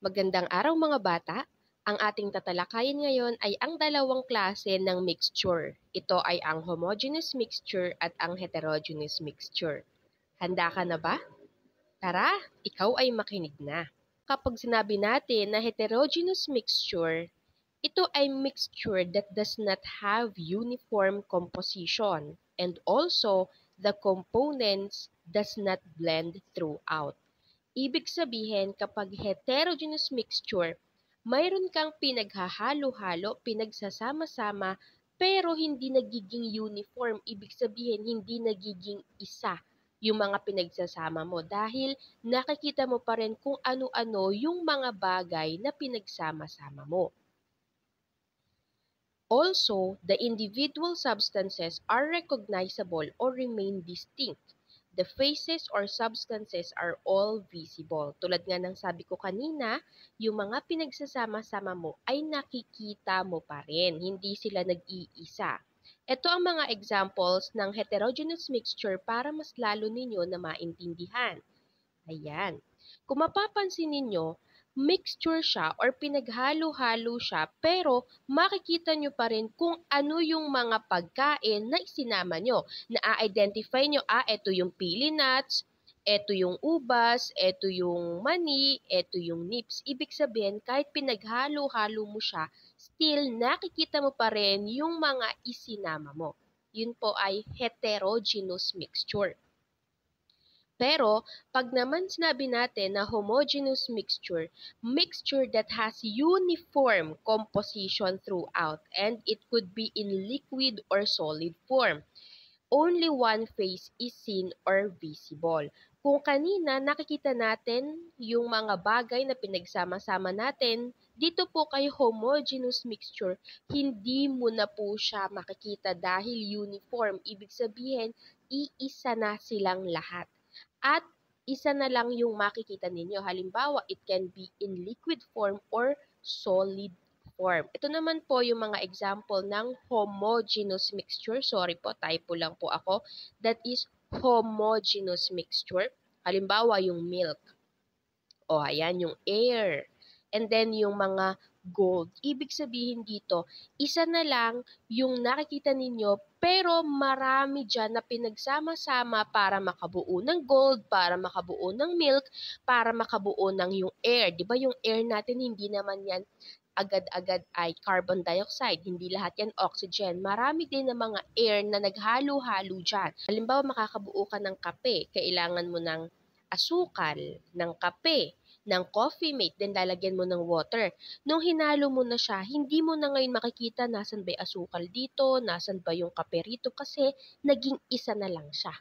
Magandang araw mga bata! Ang ating tatalakayin ngayon ay ang dalawang klase ng mixture. Ito ay ang homogeneous mixture at ang heterogeneous mixture. Handa ka na ba? Tara, ikaw ay makinig na. Kapag sinabi natin na heterogeneous mixture, ito ay mixture that does not have uniform composition and also the components does not blend throughout. Ibig sabihin, kapag heterogeneous mixture, mayroon kang pinaghahalo-halo, pinagsasama-sama, pero hindi nagiging uniform. Ibig sabihin, hindi nagiging isa yung mga pinagsasama mo dahil nakikita mo pa rin kung ano-ano yung mga bagay na pinagsama-sama mo. Also, the individual substances are recognizable or remain distinct the phases or substances are all visible. Tulad nga ng sabi ko kanina, yung mga pinagsasama-sama mo ay nakikita mo pa rin. Hindi sila nag-iisa. Ito ang mga examples ng heterogeneous mixture para mas lalo ninyo na maintindihan. Ayan. Kung mapapansin ninyo, mixture siya or pinaghalo-halo siya pero makikita nyo pa rin kung ano yung mga pagkain na isinama nyo. Na-identify nyo, ah, ito yung pili nuts, ito yung ubas, ito yung mani, ito yung nips. Ibig sabihin, kahit pinaghalo-halo mo siya, still nakikita mo pa rin yung mga isinama mo. Yun po ay heterogeneous mixture. Pero, pag naman sinabi natin na homogeneous mixture, mixture that has uniform composition throughout and it could be in liquid or solid form. Only one phase is seen or visible. Kung kanina nakikita natin yung mga bagay na pinagsama-sama natin, dito po kay homogeneous mixture, hindi mo na po siya makikita dahil uniform. Ibig sabihin, iisa na silang lahat at isa na lang yung makikita ninyo. Halimbawa, it can be in liquid form or solid form. Ito naman po yung mga example ng homogeneous mixture. Sorry po, typo lang po ako. That is homogeneous mixture. Halimbawa, yung milk. O, ayan, yung air and then yung mga gold. Ibig sabihin dito, isa na lang yung nakikita ninyo pero marami dyan na pinagsama-sama para makabuo ng gold, para makabuo ng milk, para makabuo ng yung air. Di ba yung air natin hindi naman yan agad-agad ay carbon dioxide. Hindi lahat yan oxygen. Marami din ng mga air na naghalo-halo dyan. Halimbawa, makakabuo ka ng kape. Kailangan mo ng asukal, ng kape, ng coffee mate, then lalagyan mo ng water. Nung hinalo mo na siya, hindi mo na ngayon makikita nasan ba yung asukal dito, nasan ba yung kape rito, kasi naging isa na lang siya.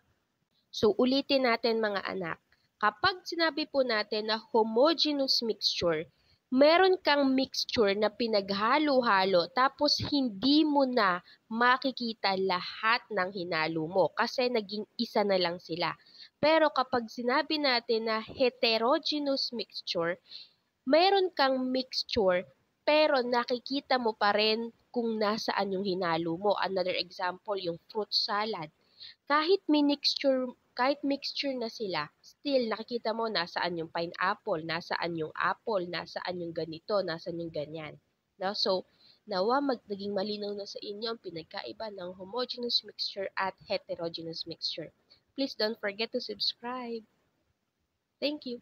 So ulitin natin mga anak, kapag sinabi po natin na homogeneous mixture, meron kang mixture na pinaghalo-halo tapos hindi mo na makikita lahat ng hinalo mo kasi naging isa na lang sila. Pero kapag sinabi natin na heterogeneous mixture, meron kang mixture pero nakikita mo pa rin kung nasaan yung hinalo mo. Another example, yung fruit salad. Kahit mixture, kahit mixture na sila, still nakikita mo nasaan yung pineapple, nasaan yung apple, nasaan yung ganito, nasaan yung ganyan. No? So, nawa mag naging malinaw na sa inyo ang pinagkaiba ng homogeneous mixture at heterogeneous mixture. Please don't forget to subscribe. Thank you.